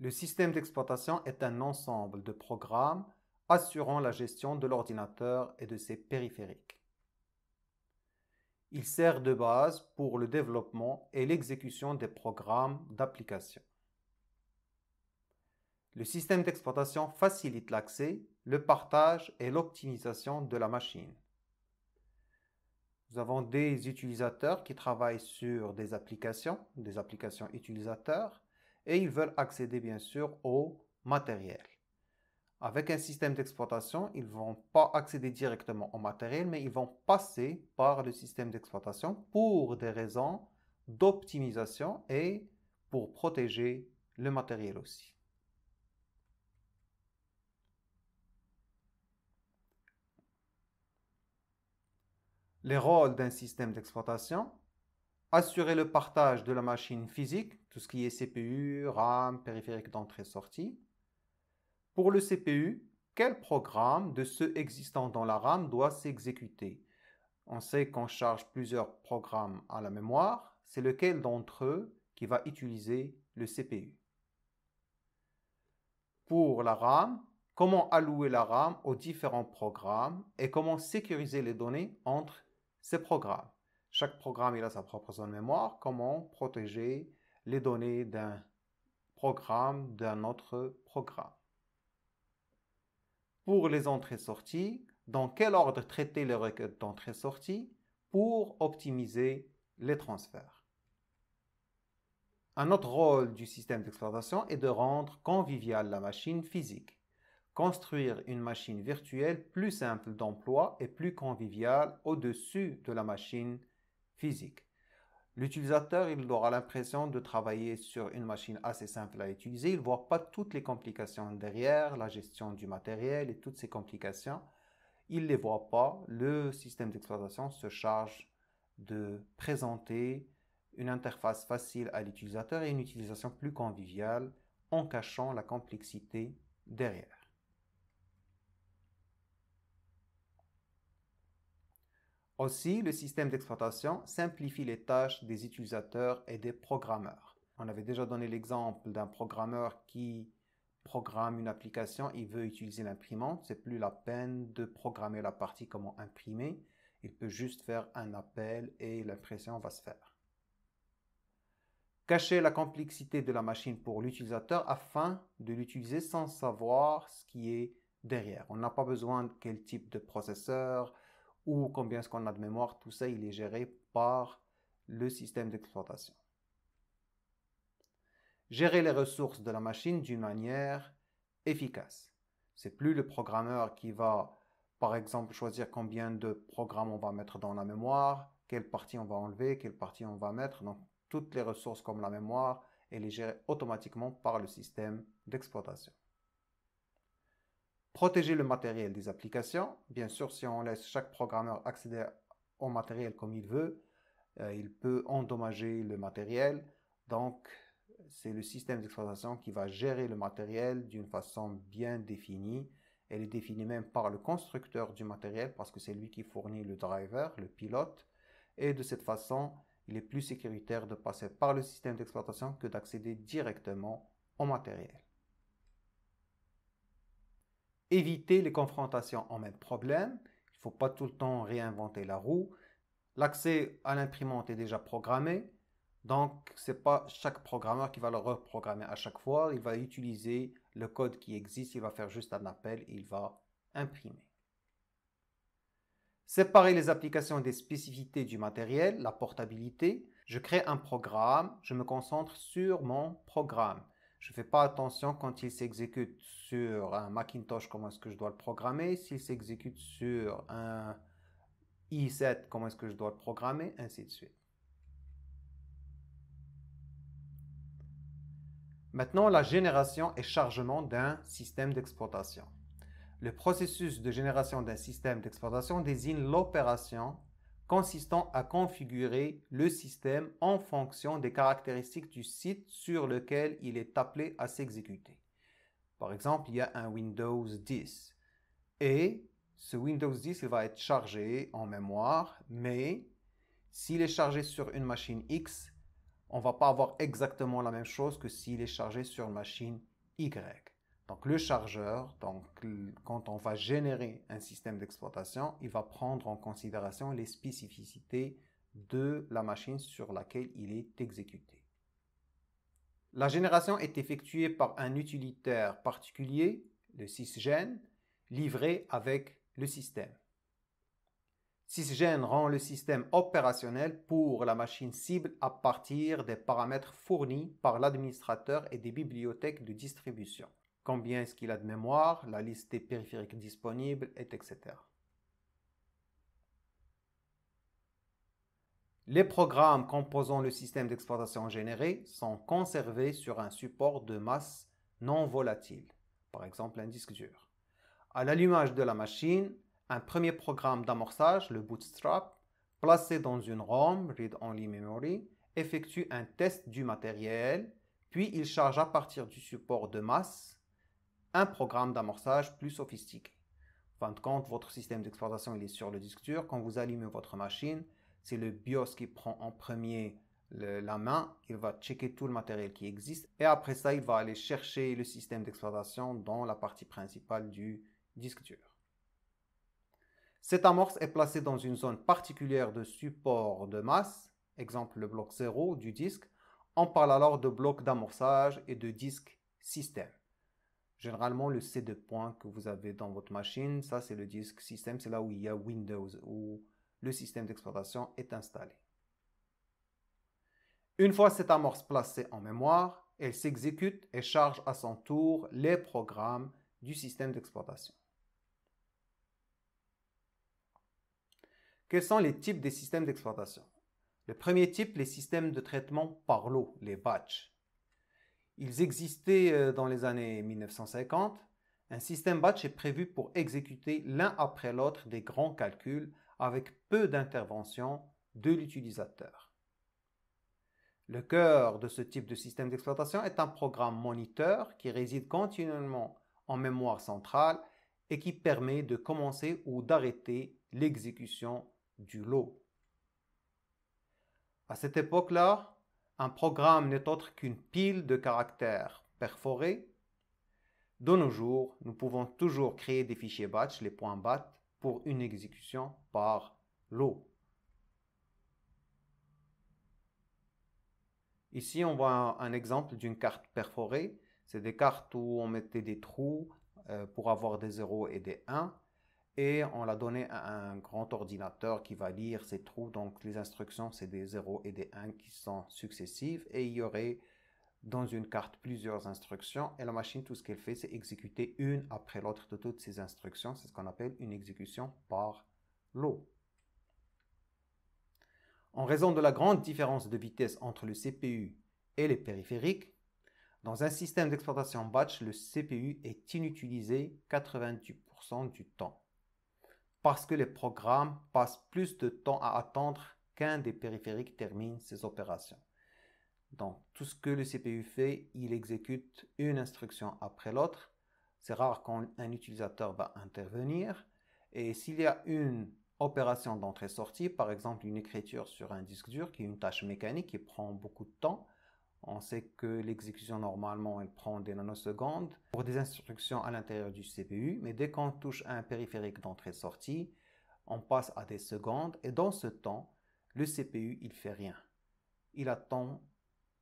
Le système d'exploitation est un ensemble de programmes assurant la gestion de l'ordinateur et de ses périphériques. Il sert de base pour le développement et l'exécution des programmes d'application. Le système d'exploitation facilite l'accès, le partage et l'optimisation de la machine. Nous avons des utilisateurs qui travaillent sur des applications, des applications utilisateurs, et ils veulent accéder bien sûr au matériel. Avec un système d'exploitation, ils ne vont pas accéder directement au matériel, mais ils vont passer par le système d'exploitation pour des raisons d'optimisation et pour protéger le matériel aussi. Les rôles d'un système d'exploitation assurer le partage de la machine physique, tout ce qui est CPU, RAM, périphérique d'entrée-sortie. Pour le CPU, quel programme de ceux existants dans la RAM doit s'exécuter On sait qu'on charge plusieurs programmes à la mémoire, c'est lequel d'entre eux qui va utiliser le CPU. Pour la RAM, comment allouer la RAM aux différents programmes et comment sécuriser les données entre ces programmes. Chaque programme, a sa propre zone mémoire. Comment protéger les données d'un programme d'un autre programme Pour les entrées-sorties, dans quel ordre traiter les requêtes d'entrée-sortie pour optimiser les transferts Un autre rôle du système d'exploitation est de rendre conviviale la machine physique construire une machine virtuelle plus simple d'emploi et plus conviviale au-dessus de la machine physique. L'utilisateur, il aura l'impression de travailler sur une machine assez simple à utiliser. Il ne voit pas toutes les complications derrière, la gestion du matériel et toutes ces complications. Il ne les voit pas. Le système d'exploitation se charge de présenter une interface facile à l'utilisateur et une utilisation plus conviviale en cachant la complexité derrière. Aussi, le système d'exploitation simplifie les tâches des utilisateurs et des programmeurs. On avait déjà donné l'exemple d'un programmeur qui programme une application, il veut utiliser l'imprimante, c'est plus la peine de programmer la partie comment imprimer, il peut juste faire un appel et l'impression va se faire. Cacher la complexité de la machine pour l'utilisateur afin de l'utiliser sans savoir ce qui est derrière. On n'a pas besoin de quel type de processeur, ou combien est-ce qu'on a de mémoire, tout ça, il est géré par le système d'exploitation. Gérer les ressources de la machine d'une manière efficace. C'est plus le programmeur qui va, par exemple, choisir combien de programmes on va mettre dans la mémoire, quelle partie on va enlever, quelle partie on va mettre. Donc, toutes les ressources comme la mémoire, elle est gérée automatiquement par le système d'exploitation. Protéger le matériel des applications. Bien sûr, si on laisse chaque programmeur accéder au matériel comme il veut, euh, il peut endommager le matériel. Donc, c'est le système d'exploitation qui va gérer le matériel d'une façon bien définie. Elle est définie même par le constructeur du matériel parce que c'est lui qui fournit le driver, le pilote. Et de cette façon, il est plus sécuritaire de passer par le système d'exploitation que d'accéder directement au matériel éviter les confrontations en même problème. Il ne faut pas tout le temps réinventer la roue. L'accès à l'imprimante est déjà programmé. Donc, ce n'est pas chaque programmeur qui va le reprogrammer à chaque fois. Il va utiliser le code qui existe. Il va faire juste un appel. Et il va imprimer. Séparer les applications des spécificités du matériel, la portabilité. Je crée un programme. Je me concentre sur mon programme. Je ne fais pas attention quand il s'exécute sur un Macintosh, comment est-ce que je dois le programmer, s'il s'exécute sur un i7, comment est-ce que je dois le programmer, ainsi de suite. Maintenant, la génération et chargement d'un système d'exploitation. Le processus de génération d'un système d'exploitation désigne l'opération consistant à configurer le système en fonction des caractéristiques du site sur lequel il est appelé à s'exécuter. Par exemple, il y a un Windows 10 et ce Windows 10 va être chargé en mémoire, mais s'il est chargé sur une machine X, on va pas avoir exactement la même chose que s'il est chargé sur une machine Y. Donc le chargeur, donc quand on va générer un système d'exploitation, il va prendre en considération les spécificités de la machine sur laquelle il est exécuté. La génération est effectuée par un utilitaire particulier, le sysgen, livré avec le système. Sysgen rend le système opérationnel pour la machine cible à partir des paramètres fournis par l'administrateur et des bibliothèques de distribution combien est-ce qu'il a de mémoire, la liste des périphériques disponibles, etc. Les programmes composant le système d'exploitation généré sont conservés sur un support de masse non volatile, par exemple un disque dur. À l'allumage de la machine, un premier programme d'amorçage, le Bootstrap, placé dans une ROM, Read Only Memory, effectue un test du matériel, puis il charge à partir du support de masse un programme d'amorçage plus sophistiqué. En fin de compte, votre système d'exploitation est sur le disque dur. Quand vous allumez votre machine, c'est le BIOS qui prend en premier la main, il va checker tout le matériel qui existe et après ça, il va aller chercher le système d'exploitation dans la partie principale du disque dur. Cette amorce est placée dans une zone particulière de support de masse, exemple le bloc 0 du disque. On parle alors de bloc d'amorçage et de disque système. Généralement, le C 2 point que vous avez dans votre machine, ça c'est le disque système, c'est là où il y a Windows, où le système d'exploitation est installé. Une fois cette amorce placée en mémoire, elle s'exécute et charge à son tour les programmes du système d'exploitation. Quels sont les types des systèmes d'exploitation Le premier type, les systèmes de traitement par lot, les batchs. Ils existaient euh, dans les années 1950. Un système batch est prévu pour exécuter l'un après l'autre des grands calculs avec peu d'intervention de l'utilisateur. Le cœur de ce type de système d'exploitation est un programme moniteur qui réside continuellement en mémoire centrale et qui permet de commencer ou d'arrêter l'exécution du lot. À cette époque-là, un programme n'est autre qu'une pile de caractères perforés. De nos jours, nous pouvons toujours créer des fichiers batch, les points bat, pour une exécution par lot. Ici, on voit un exemple d'une carte perforée. C'est des cartes où on mettait des trous euh, pour avoir des 0 et des 1 et on l'a donné à un grand ordinateur qui va lire ces trous. Donc les instructions, c'est des 0 et des 1 qui sont successives et il y aurait dans une carte plusieurs instructions et la machine, tout ce qu'elle fait, c'est exécuter une après l'autre de toutes ces instructions. C'est ce qu'on appelle une exécution par lot. En raison de la grande différence de vitesse entre le CPU et les périphériques, dans un système d'exploitation batch, le CPU est inutilisé 90% du temps parce que les programmes passent plus de temps à attendre qu'un des périphériques termine ses opérations. Donc tout ce que le CPU fait, il exécute une instruction après l'autre. C'est rare qu'un utilisateur va intervenir. Et s'il y a une opération d'entrée-sortie, par exemple une écriture sur un disque dur, qui est une tâche mécanique qui prend beaucoup de temps, on sait que l'exécution normalement elle prend des nanosecondes pour des instructions à l'intérieur du CPU, mais dès qu'on touche à un périphérique d'entrée-sortie, on passe à des secondes et dans ce temps, le CPU ne fait rien. Il attend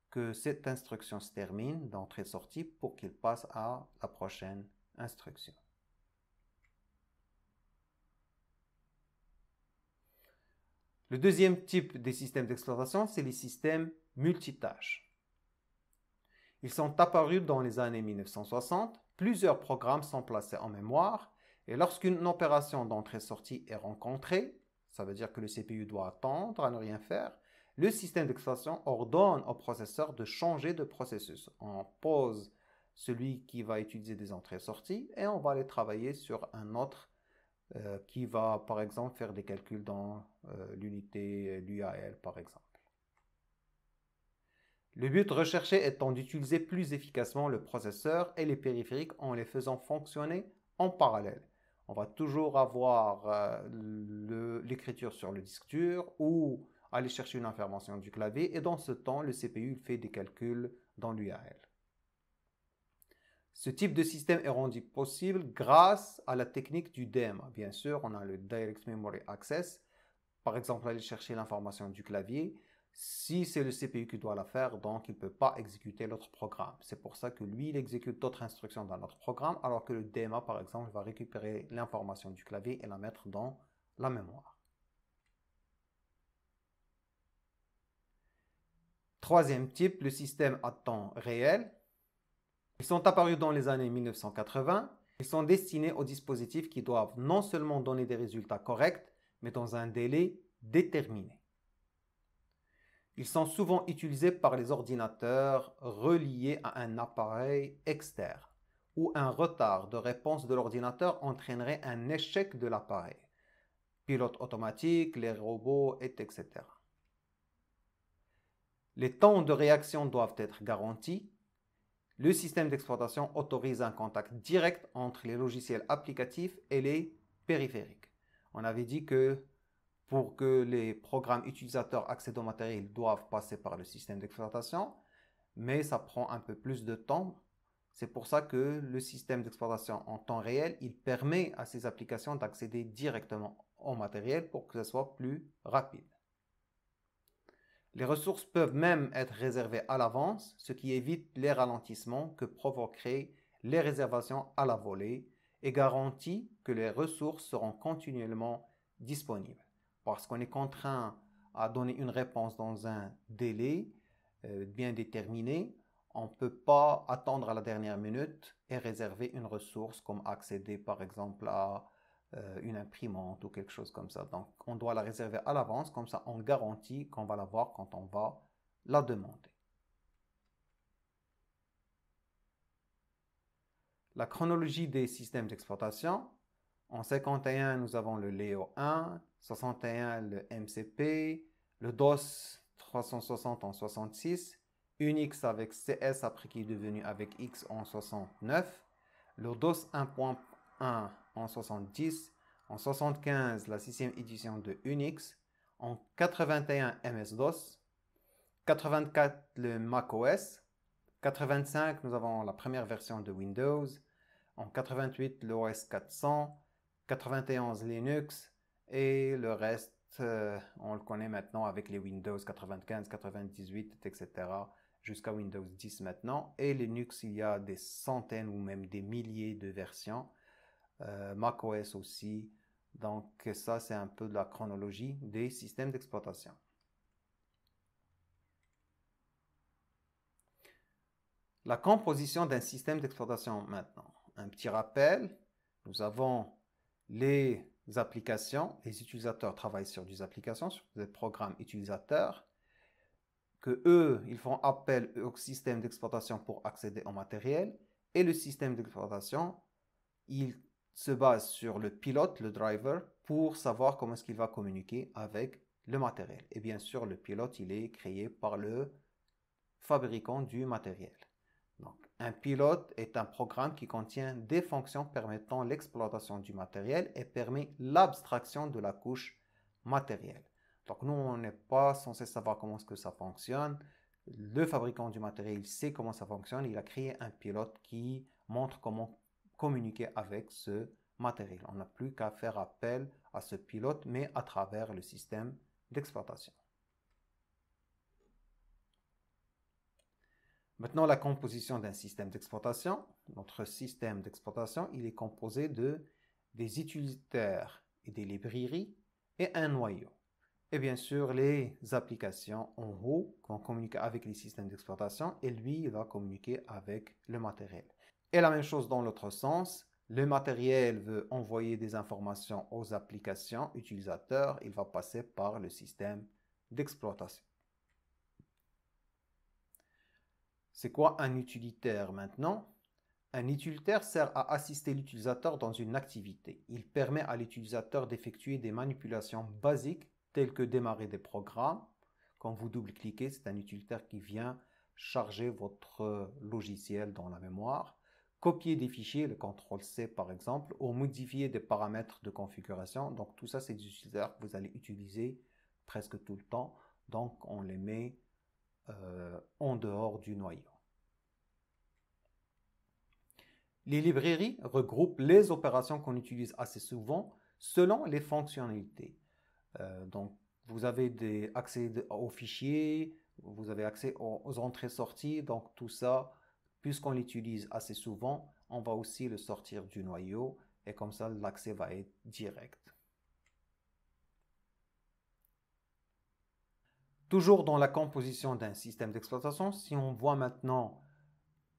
que cette instruction se termine d'entrée-sortie pour qu'il passe à la prochaine instruction. Le deuxième type des systèmes d'exploitation, c'est les systèmes multitâches. Ils sont apparus dans les années 1960, plusieurs programmes sont placés en mémoire, et lorsqu'une opération d'entrée-sortie est rencontrée, ça veut dire que le CPU doit attendre à ne rien faire, le système d'exploitation ordonne au processeur de changer de processus. On pose celui qui va utiliser des entrées-sorties et on va aller travailler sur un autre euh, qui va par exemple faire des calculs dans euh, l'unité, l'UAL par exemple. Le but recherché étant d'utiliser plus efficacement le processeur et les périphériques en les faisant fonctionner en parallèle. On va toujours avoir euh, l'écriture sur le disque dur ou aller chercher une information du clavier et dans ce temps, le CPU fait des calculs dans l'URL. Ce type de système est rendu possible grâce à la technique du DEM. Bien sûr, on a le Direct Memory Access, par exemple aller chercher l'information du clavier, si c'est le CPU qui doit la faire, donc il ne peut pas exécuter l'autre programme. C'est pour ça que lui, il exécute d'autres instructions dans notre programme, alors que le DMA, par exemple, va récupérer l'information du clavier et la mettre dans la mémoire. Troisième type, le système à temps réel. Ils sont apparus dans les années 1980. Ils sont destinés aux dispositifs qui doivent non seulement donner des résultats corrects, mais dans un délai déterminé. Ils sont souvent utilisés par les ordinateurs reliés à un appareil externe, où un retard de réponse de l'ordinateur entraînerait un échec de l'appareil. Pilote automatique, les robots, etc. Les temps de réaction doivent être garantis. Le système d'exploitation autorise un contact direct entre les logiciels applicatifs et les périphériques. On avait dit que pour que les programmes utilisateurs accèdent au matériel ils doivent passer par le système d'exploitation, mais ça prend un peu plus de temps. C'est pour ça que le système d'exploitation en temps réel, il permet à ces applications d'accéder directement au matériel pour que ce soit plus rapide. Les ressources peuvent même être réservées à l'avance, ce qui évite les ralentissements que provoqueraient les réservations à la volée et garantit que les ressources seront continuellement disponibles parce qu'on est contraint à donner une réponse dans un délai euh, bien déterminé. On ne peut pas attendre à la dernière minute et réserver une ressource comme accéder par exemple à euh, une imprimante ou quelque chose comme ça. Donc on doit la réserver à l'avance, comme ça on garantit qu'on va la voir quand on va la demander. La chronologie des systèmes d'exploitation, en 51, nous avons le Léo 1, 61 le MCP, le DOS 360 en 66, Unix avec CS après qui est devenu avec X en 69, le DOS 1.1 en 70, en 75 la sixième édition de Unix, en 81 MS-DOS, 84 le macOS, 85 nous avons la première version de Windows, en 88 OS 400, 91 Linux et le reste, euh, on le connaît maintenant avec les Windows 95, 98, etc. jusqu'à Windows 10 maintenant. Et Linux, il y a des centaines ou même des milliers de versions. Euh, Mac macOS aussi. Donc ça, c'est un peu de la chronologie des systèmes d'exploitation. La composition d'un système d'exploitation maintenant. Un petit rappel, nous avons les applications, les utilisateurs travaillent sur des applications, sur des programmes utilisateurs, que eux, ils font appel au système d'exploitation pour accéder au matériel, et le système d'exploitation, il se base sur le pilote, le driver, pour savoir comment est-ce qu'il va communiquer avec le matériel. Et bien sûr, le pilote, il est créé par le fabricant du matériel. Donc, un pilote est un programme qui contient des fonctions permettant l'exploitation du matériel et permet l'abstraction de la couche matérielle. Donc nous, on n'est pas censé savoir comment est-ce que ça fonctionne. Le fabricant du matériel sait comment ça fonctionne. Il a créé un pilote qui montre comment communiquer avec ce matériel. On n'a plus qu'à faire appel à ce pilote, mais à travers le système d'exploitation. Maintenant, la composition d'un système d'exploitation. Notre système d'exploitation, il est composé de des utilitaires et des librairies et un noyau. Et bien sûr, les applications en haut vont communiquer avec les systèmes d'exploitation et lui, il va communiquer avec le matériel. Et la même chose dans l'autre sens, le matériel veut envoyer des informations aux applications utilisateurs, il va passer par le système d'exploitation. C'est quoi un utilitaire maintenant Un utilitaire sert à assister l'utilisateur dans une activité. Il permet à l'utilisateur d'effectuer des manipulations basiques telles que démarrer des programmes. Quand vous double-cliquez, c'est un utilitaire qui vient charger votre logiciel dans la mémoire, copier des fichiers, le CTRL C par exemple, ou modifier des paramètres de configuration. Donc tout ça, c'est des utilitaires que vous allez utiliser presque tout le temps. Donc on les met euh, en dehors du noyau. Les librairies regroupent les opérations qu'on utilise assez souvent selon les fonctionnalités. Euh, donc, vous avez accès aux fichiers, vous avez accès aux entrées-sorties, donc tout ça, puisqu'on l'utilise assez souvent, on va aussi le sortir du noyau et comme ça, l'accès va être direct. Toujours dans la composition d'un système d'exploitation, si on voit maintenant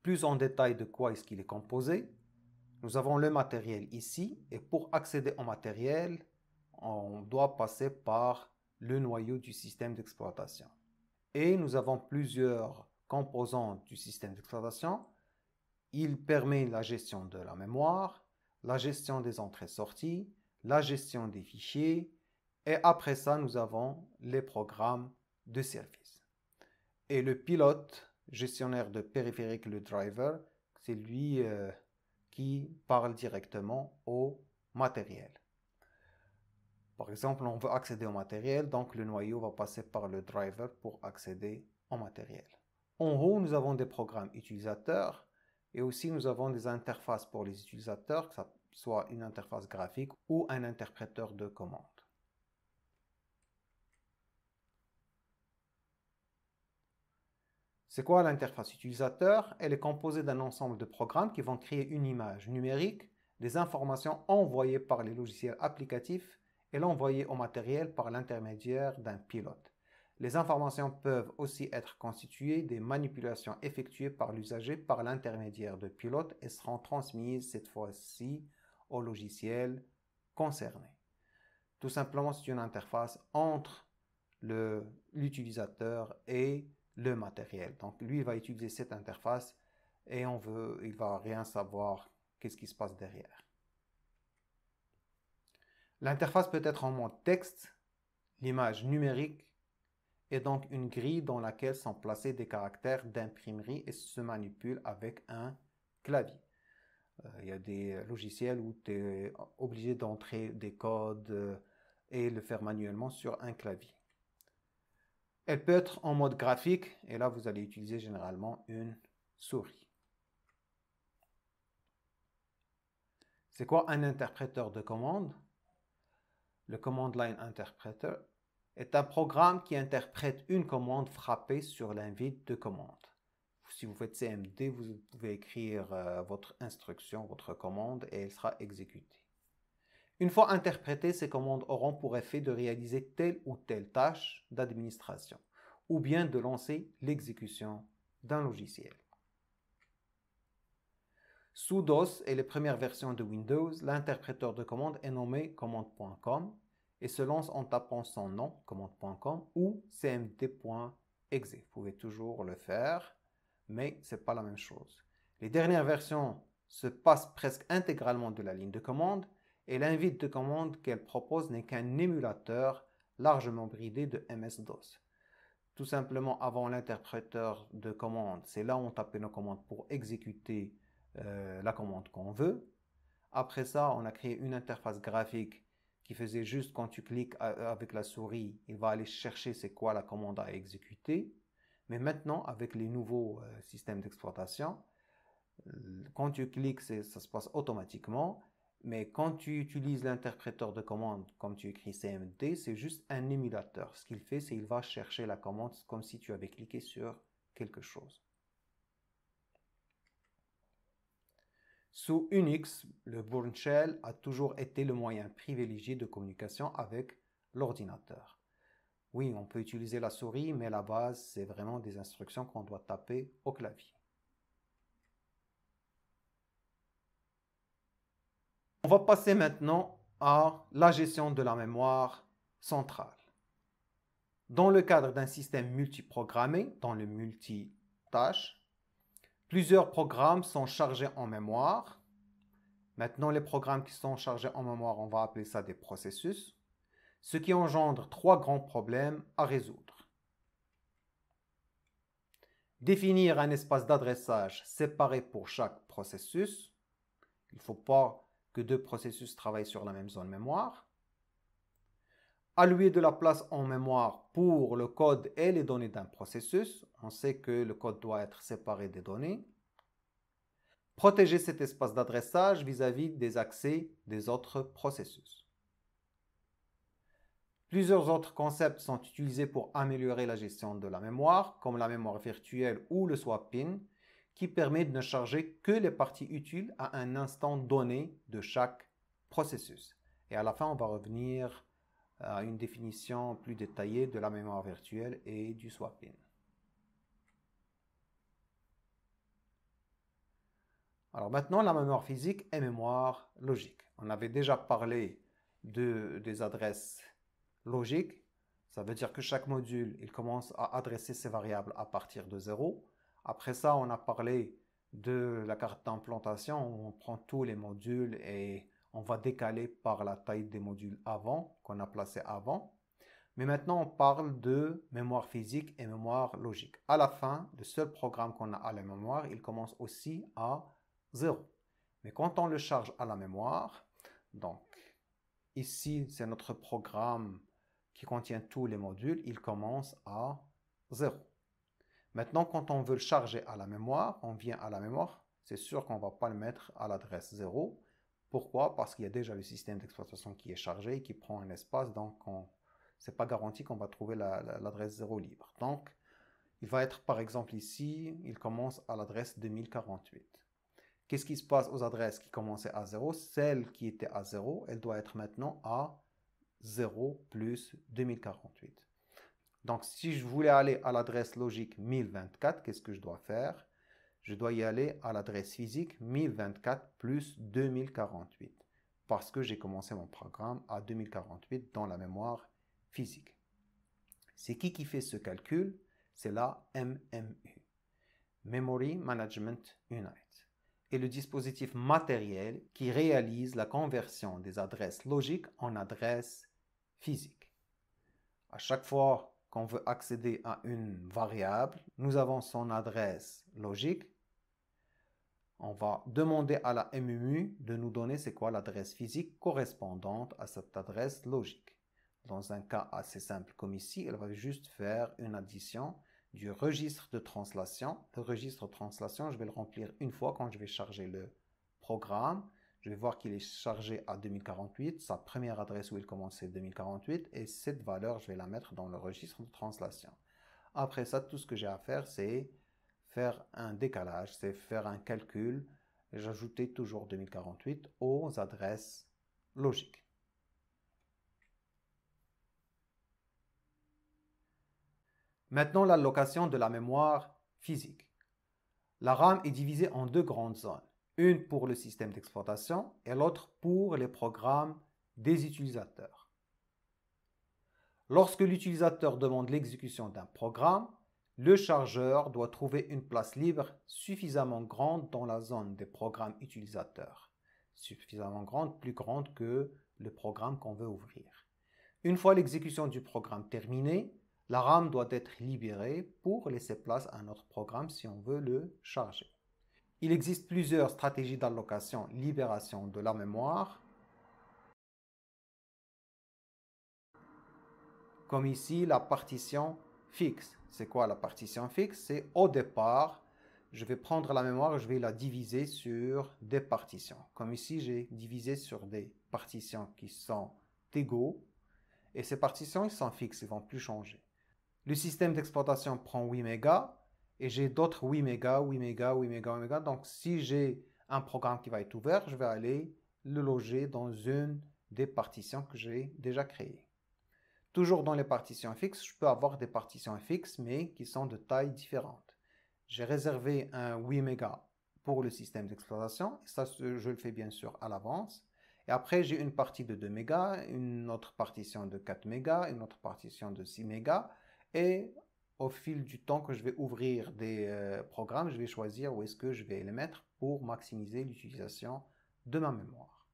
plus en détail de quoi est-ce qu'il est composé, nous avons le matériel ici et pour accéder au matériel, on doit passer par le noyau du système d'exploitation. Et nous avons plusieurs composantes du système d'exploitation. Il permet la gestion de la mémoire, la gestion des entrées-sorties, la gestion des fichiers, et après ça, nous avons les programmes de service. Et le pilote, gestionnaire de périphérique, le driver, c'est lui euh, qui parle directement au matériel. Par exemple, on veut accéder au matériel, donc le noyau va passer par le driver pour accéder au matériel. En haut, nous avons des programmes utilisateurs et aussi nous avons des interfaces pour les utilisateurs, que ce soit une interface graphique ou un interpréteur de commandes. C'est quoi l'interface utilisateur Elle est composée d'un ensemble de programmes qui vont créer une image numérique, des informations envoyées par les logiciels applicatifs et l'envoyer au matériel par l'intermédiaire d'un pilote. Les informations peuvent aussi être constituées des manipulations effectuées par l'usager par l'intermédiaire de pilote et seront transmises cette fois-ci au logiciel concerné. Tout simplement, c'est une interface entre l'utilisateur et le matériel. Donc lui, il va utiliser cette interface et on veut, il va rien savoir qu'est-ce qui se passe derrière. L'interface peut être en mode texte, l'image numérique et donc une grille dans laquelle sont placés des caractères d'imprimerie et se manipule avec un clavier. Euh, il y a des logiciels où tu es obligé d'entrer des codes euh, et le faire manuellement sur un clavier. Elle peut être en mode graphique et là, vous allez utiliser généralement une souris. C'est quoi un interpréteur de commande Le command line interpreter est un programme qui interprète une commande frappée sur l'invite de commande. Si vous faites CMD, vous pouvez écrire euh, votre instruction, votre commande et elle sera exécutée. Une fois interprétées, ces commandes auront pour effet de réaliser telle ou telle tâche d'administration ou bien de lancer l'exécution d'un logiciel. Sous DOS et les premières versions de Windows, l'interpréteur de commandes est nommé commande.com et se lance en tapant son nom, commande.com ou cmd.exe. Vous pouvez toujours le faire, mais ce n'est pas la même chose. Les dernières versions se passent presque intégralement de la ligne de commande et l'invite de commande qu'elle propose n'est qu'un émulateur largement bridé de MS-DOS. Tout simplement avant l'interpréteur de commande, c'est là où on tapait nos commandes pour exécuter euh, la commande qu'on veut. Après ça, on a créé une interface graphique qui faisait juste quand tu cliques euh, avec la souris, il va aller chercher c'est quoi la commande à exécuter. Mais maintenant, avec les nouveaux euh, systèmes d'exploitation, quand tu cliques, ça se passe automatiquement mais quand tu utilises l'interpréteur de commande comme tu écris CMD, c'est juste un émulateur. Ce qu'il fait, c'est qu'il va chercher la commande comme si tu avais cliqué sur quelque chose. Sous Unix, le Bourne Shell a toujours été le moyen privilégié de communication avec l'ordinateur. Oui, on peut utiliser la souris, mais la base, c'est vraiment des instructions qu'on doit taper au clavier. On va passer maintenant à la gestion de la mémoire centrale. Dans le cadre d'un système multiprogrammé, dans le multitâche, plusieurs programmes sont chargés en mémoire. Maintenant, les programmes qui sont chargés en mémoire, on va appeler ça des processus, ce qui engendre trois grands problèmes à résoudre. Définir un espace d'adressage séparé pour chaque processus. Il ne faut pas que deux processus travaillent sur la même zone mémoire, allouer de la place en mémoire pour le code et les données d'un processus. On sait que le code doit être séparé des données. Protéger cet espace d'adressage vis-à-vis des accès des autres processus. Plusieurs autres concepts sont utilisés pour améliorer la gestion de la mémoire, comme la mémoire virtuelle ou le swap pin, qui permet de ne charger que les parties utiles à un instant donné de chaque processus. Et à la fin, on va revenir à une définition plus détaillée de la mémoire virtuelle et du swapping. Alors maintenant, la mémoire physique et mémoire logique. On avait déjà parlé de, des adresses logiques. Ça veut dire que chaque module, il commence à adresser ses variables à partir de 0. Après ça, on a parlé de la carte d'implantation où on prend tous les modules et on va décaler par la taille des modules avant, qu'on a placé avant. Mais maintenant, on parle de mémoire physique et mémoire logique. À la fin, le seul programme qu'on a à la mémoire, il commence aussi à 0. Mais quand on le charge à la mémoire, donc ici, c'est notre programme qui contient tous les modules, il commence à 0. Maintenant, quand on veut le charger à la mémoire, on vient à la mémoire, c'est sûr qu'on ne va pas le mettre à l'adresse 0. Pourquoi Parce qu'il y a déjà le système d'exploitation qui est chargé et qui prend un espace, donc ce n'est pas garanti qu'on va trouver l'adresse la, 0 libre. Donc, il va être par exemple ici, il commence à l'adresse 2048. Qu'est-ce qui se passe aux adresses qui commençaient à 0 Celle qui était à 0, elle doit être maintenant à 0 plus 2048. Donc, si je voulais aller à l'adresse logique 1024, qu'est-ce que je dois faire Je dois y aller à l'adresse physique 1024 plus 2048, parce que j'ai commencé mon programme à 2048 dans la mémoire physique. C'est qui qui fait ce calcul C'est la MMU, Memory Management Unit, et le dispositif matériel qui réalise la conversion des adresses logiques en adresses physiques. À chaque fois on veut accéder à une variable, nous avons son adresse logique. On va demander à la MMU de nous donner c'est quoi l'adresse physique correspondante à cette adresse logique. Dans un cas assez simple comme ici, elle va juste faire une addition du registre de translation. Le registre translation, je vais le remplir une fois quand je vais charger le programme. Je vais voir qu'il est chargé à 2048. Sa première adresse où il commence, est 2048. Et cette valeur, je vais la mettre dans le registre de translation. Après ça, tout ce que j'ai à faire, c'est faire un décalage, c'est faire un calcul. J'ajoutais toujours 2048 aux adresses logiques. Maintenant, l'allocation de la mémoire physique. La RAM est divisée en deux grandes zones une pour le système d'exploitation et l'autre pour les programmes des utilisateurs. Lorsque l'utilisateur demande l'exécution d'un programme, le chargeur doit trouver une place libre suffisamment grande dans la zone des programmes utilisateurs, suffisamment grande, plus grande que le programme qu'on veut ouvrir. Une fois l'exécution du programme terminée, la RAM doit être libérée pour laisser place à un autre programme si on veut le charger. Il existe plusieurs stratégies d'allocation, libération de la mémoire, comme ici la partition fixe. C'est quoi la partition fixe C'est au départ, je vais prendre la mémoire et je vais la diviser sur des partitions. Comme ici, j'ai divisé sur des partitions qui sont égaux et ces partitions, ils sont fixes, ils ne vont plus changer. Le système d'exploitation prend 8 mégas et j'ai d'autres 8 mégas, 8 mégas, 8 mégas, 8 mégas. Donc, si j'ai un programme qui va être ouvert, je vais aller le loger dans une des partitions que j'ai déjà créées. Toujours dans les partitions fixes, je peux avoir des partitions fixes, mais qui sont de tailles différentes. J'ai réservé un 8 mégas pour le système d'exploitation, ça je le fais bien sûr à l'avance. Et après, j'ai une partie de 2 mégas, une autre partition de 4 mégas, une autre partition de 6 mégas, et au fil du temps que je vais ouvrir des euh, programmes, je vais choisir où est-ce que je vais les mettre pour maximiser l'utilisation de ma mémoire.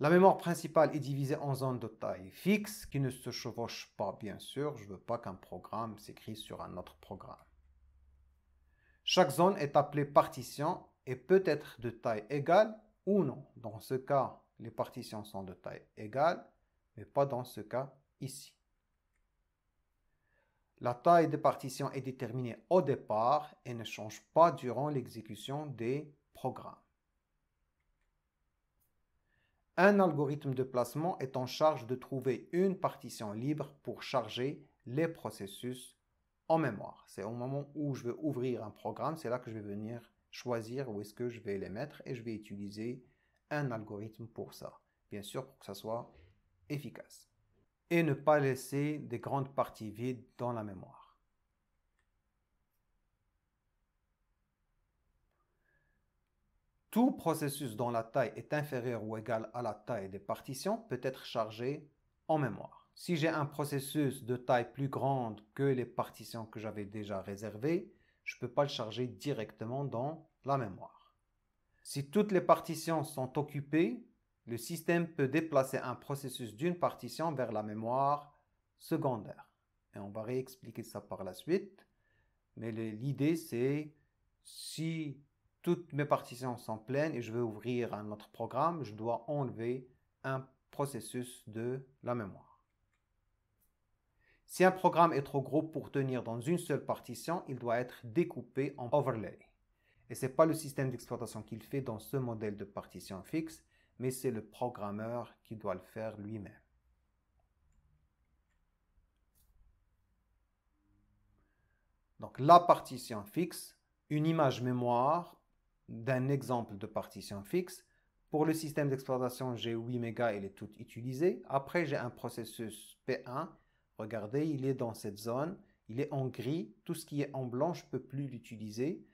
La mémoire principale est divisée en zones de taille fixe qui ne se chevauchent pas, bien sûr. Je ne veux pas qu'un programme s'écrit sur un autre programme. Chaque zone est appelée partition et peut être de taille égale ou non. Dans ce cas, les partitions sont de taille égale, mais pas dans ce cas ici. La taille des partitions est déterminée au départ et ne change pas durant l'exécution des programmes. Un algorithme de placement est en charge de trouver une partition libre pour charger les processus en mémoire. C'est au moment où je vais ouvrir un programme, c'est là que je vais venir choisir où est-ce que je vais les mettre et je vais utiliser un algorithme pour ça. Bien sûr, pour que ça soit efficace et ne pas laisser des grandes parties vides dans la mémoire. Tout processus dont la taille est inférieure ou égale à la taille des partitions peut être chargé en mémoire. Si j'ai un processus de taille plus grande que les partitions que j'avais déjà réservées, je ne peux pas le charger directement dans la mémoire. Si toutes les partitions sont occupées, le système peut déplacer un processus d'une partition vers la mémoire secondaire. Et on va réexpliquer ça par la suite. Mais l'idée, c'est si toutes mes partitions sont pleines et je veux ouvrir un autre programme, je dois enlever un processus de la mémoire. Si un programme est trop gros pour tenir dans une seule partition, il doit être découpé en overlay. Et ce n'est pas le système d'exploitation qu'il fait dans ce modèle de partition fixe, mais c'est le programmeur qui doit le faire lui-même. Donc la partition fixe, une image mémoire d'un exemple de partition fixe. Pour le système d'exploitation, j'ai 8 mégas, il est tout utilisé. Après, j'ai un processus P1. Regardez, il est dans cette zone, il est en gris. Tout ce qui est en blanc, je ne peux plus l'utiliser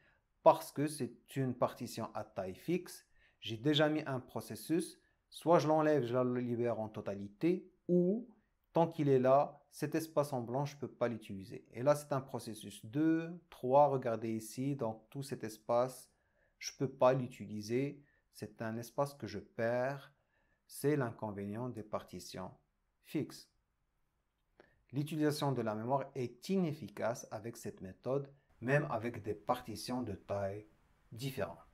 parce que c'est une partition à taille fixe j'ai déjà mis un processus, soit je l'enlève, je le libère en totalité, ou tant qu'il est là, cet espace en blanc, je ne peux pas l'utiliser. Et là, c'est un processus 2, 3, regardez ici, dans tout cet espace, je ne peux pas l'utiliser. C'est un espace que je perds. C'est l'inconvénient des partitions fixes. L'utilisation de la mémoire est inefficace avec cette méthode, même avec des partitions de taille différente.